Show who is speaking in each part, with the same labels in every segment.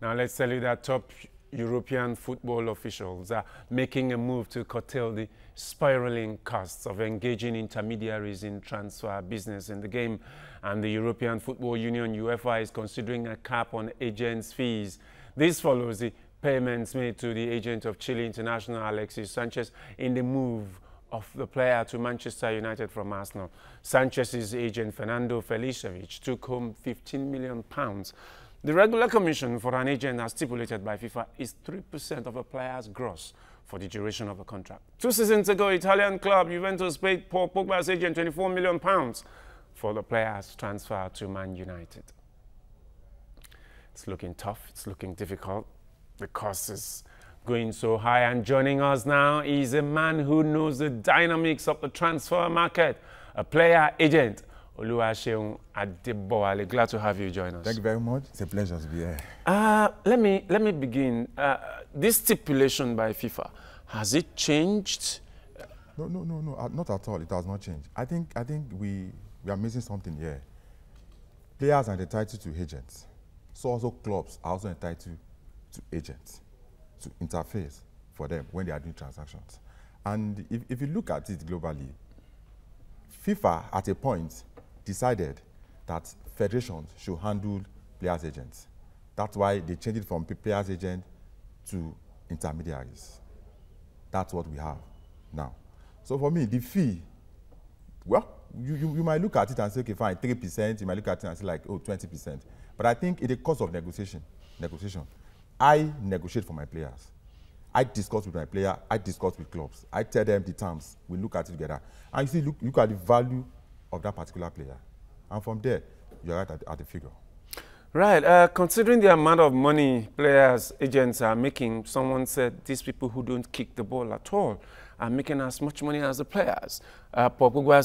Speaker 1: Now let's tell you that top European football officials are making a move to curtail the spiraling costs of engaging intermediaries in transfer business in the game. And the European Football Union, UEFA, is considering a cap on agents' fees. This follows the payments made to the agent of Chile international Alexis Sanchez in the move of the player to Manchester United from Arsenal. Sanchez's agent Fernando Felicevich took home 15 million pounds the regular commission for an agent as stipulated by FIFA is 3% of a player's gross for the duration of a contract. Two seasons ago, Italian club Juventus paid Paul Pogba's agent £24 million for the player's transfer to Man United. It's looking tough, it's looking difficult. The cost is going so high and joining us now is a man who knows the dynamics of the transfer market, a player agent Oluwaseun Adebowale. Glad to have you join us. Thank you
Speaker 2: very much. It's a pleasure to be here.
Speaker 1: Uh, let me let me begin. Uh, this stipulation by FIFA has it changed? No, no, no, no. Uh, not at all. It has not changed. I think I think
Speaker 2: we we are missing something here. Players are entitled to agents. So also clubs are also entitled to agents to interface for them when they are doing transactions. And if, if you look at it globally, FIFA at a point decided that federations should handle players' agents. That's why they changed it from players' agent to intermediaries. That's what we have now. So for me, the fee, well, you, you, you might look at it and say, okay, fine, 3%. You might look at it and say, like, oh, 20%. But I think in the course of negotiation, negotiation, I negotiate for my players. I discuss with my player. I discuss with clubs. I tell them the terms. We look at it together. And you see, look, look at the value of that particular player. And from there, you're right at, at the figure.
Speaker 1: Right. Uh, considering the amount of money players, agents are making, someone said these people who don't kick the ball at all are making as much money as the players. Uh,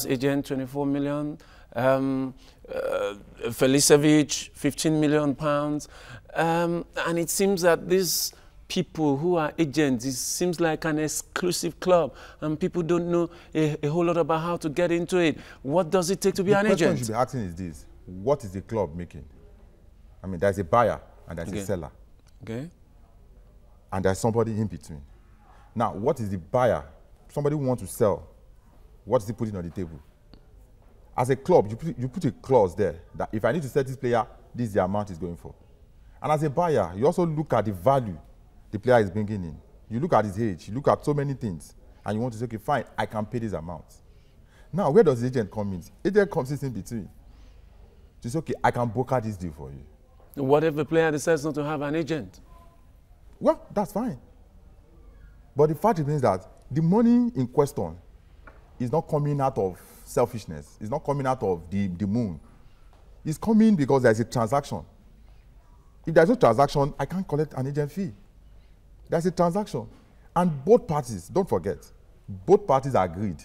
Speaker 1: agent, 24 million. Um, uh, Felicevic, 15 million pounds. Um, and it seems that these people who are agents. It seems like an exclusive club, and people don't know a, a whole lot about how to get into it. What does it take to be the an agent? The question you should be
Speaker 2: asking is this. What is the club making? I mean, there's a buyer and there's okay. a seller. Okay. And there's somebody in between. Now, what is the buyer? Somebody wants to sell. What is he putting on the table? As a club, you put, you put a clause there that if I need to sell this player, this is the amount he's going for. And as a buyer, you also look at the value the player is bringing in. You look at his age, you look at so many things, and you want to say, okay, fine, I can pay this amount. Now, where does the agent come in? Agent comes in between. He says, okay, I can broker this deal for you.
Speaker 1: What if the player decides not to have an agent? Well, that's fine.
Speaker 2: But the fact remains that the money in question is not coming out of selfishness. It's not coming out of the, the moon. It's coming because there's a transaction. If there's no transaction, I can't collect an agent fee. That's a transaction. And both parties, don't forget, both parties agreed.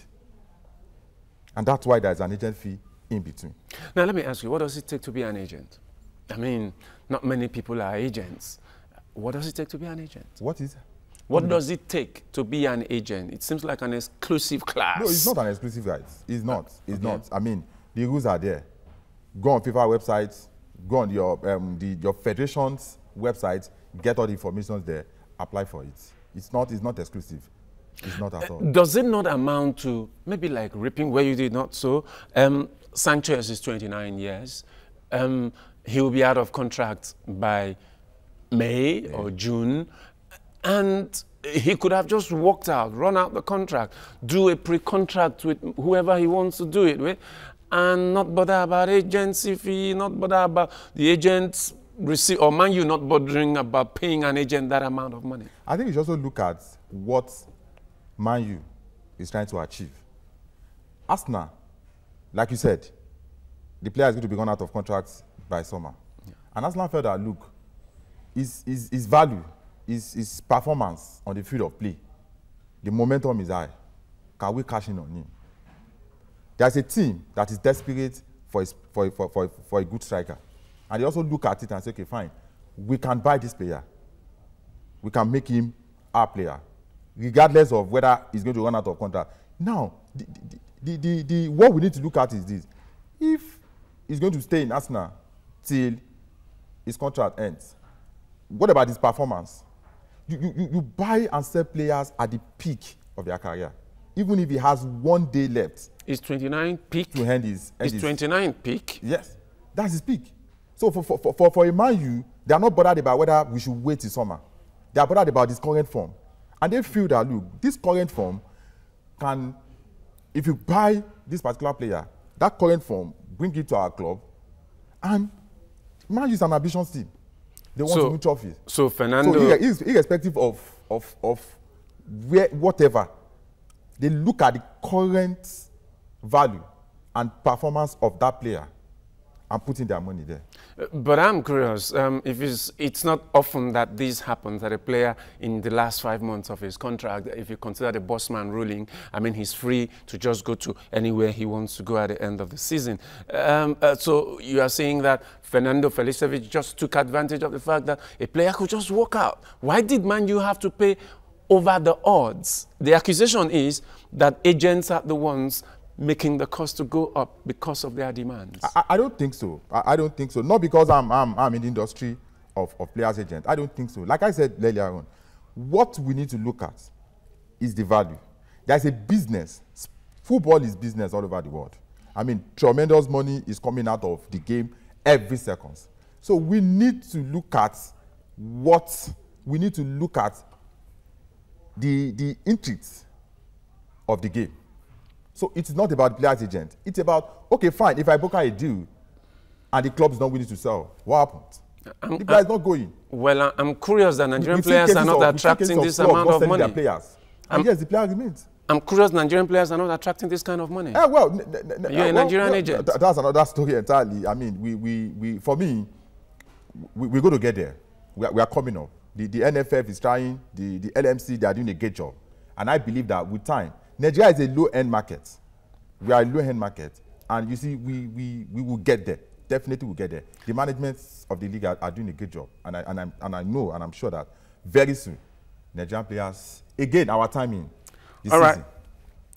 Speaker 2: And that's why there's an agent fee in between.
Speaker 1: Now, let me ask you, what does it take to be an agent? I mean, not many people are agents. What does it take to be an agent? What is it? what does it take to be an agent? It seems like an exclusive class. No, it's not an
Speaker 2: exclusive class. It's not. It's okay. not. I mean, the rules are there. Go on FIFA websites. Go on your um, the, your federation's website. Get all the information there apply for it. It's not, it's not exclusive. It's not at eh, all.
Speaker 1: Does it not amount to maybe like reaping where you did not sow? Um, is 29 years. Um, he will be out of contract by May yeah. or June. And he could have just walked out, run out the contract, do a pre-contract with whoever he wants to do it with, and not bother about agency fee, not bother about the agent's receive or man you not bothering about paying an agent that amount of money?
Speaker 2: I think you should also look at what Man you is trying to achieve. Asna, like you said, the player is going to be gone out of contract by summer. Yeah. And Asna felt that look, his, his, his value, his, his performance on the field of play, the momentum is high. Can we cash in on him? There's a team that is desperate for, his, for, for, for, for a good striker. And they also look at it and say, okay, fine, we can buy this player. We can make him our player, regardless of whether he's going to run out of contract. Now, the, the, the, the, what we need to look at is this. If he's going to stay in Arsenal till his contract ends, what about his performance? You, you, you buy and sell players at the peak of their career, even if he has one day left.
Speaker 1: Is 29 peak? To end his, end 29 peak? Yes,
Speaker 2: that's his peak. So for, for, for, for a man you, they are not bothered about whether we should wait till summer. They are bothered about this current form. And they feel that, look, this current form can, if you buy this particular player, that current form, bring it to our club, and Man is an ambition team.
Speaker 1: They want so, to win trophies. So Fernando, so ir
Speaker 2: irrespective of of of where whatever, they look at the current value and performance of that player and putting their money there.
Speaker 1: But I'm curious, um, if it's, it's, not often that this happens, that a player in the last five months of his contract, if you consider the Bosman ruling, I mean, he's free to just go to anywhere he wants to go at the end of the season. Um, uh, so you are saying that Fernando Felicevic just took advantage of the fact that a player could just walk out. Why did Man U have to pay over the odds? The accusation is that agents are the ones making the cost to go up because of their demands?
Speaker 2: I, I don't think so. I, I, don't think so. Not because I'm, I'm, I'm in the industry of, of players agent. I don't think so. Like I said earlier on, what we need to look at is the value. There's a business. Football is business all over the world. I mean, tremendous money is coming out of the game every second. So we need to look at what we need to look at the the intrigues of the game so it's not about players' agent. It's about, okay, fine, if I book a deal and the club's not willing to sell, what happens? I'm, the guy's not going.
Speaker 1: Well, I'm curious that Nigerian players are not of, attracting this amount of money. Players. I'm, and yes, the player remains. I'm curious Nigerian players are not attracting this kind of money. Uh, well, you're well, a Nigerian well, agent.
Speaker 2: that's another story entirely. I mean, we, we, we for me, we, we're going to get there. We are, we are coming up. The, the NFF is trying, the, the LMC, they are doing a great job. And I believe that with time, Nigeria is a low-end market. We are a low-end market. And you see, we, we, we will get there. Definitely we'll get there. The management of the league are, are doing a good job. And I, and, i and I know and I'm sure that very soon, Nigerian players, again, our timing
Speaker 1: this All right. season.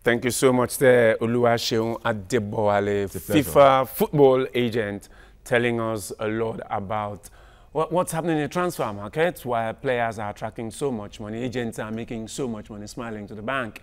Speaker 1: Thank you so much there, Oluwaseun Adebowale, FIFA football agent, telling us a lot about what, what's happening in the transfer market, why players are attracting so much money, agents are making so much money, smiling to the bank.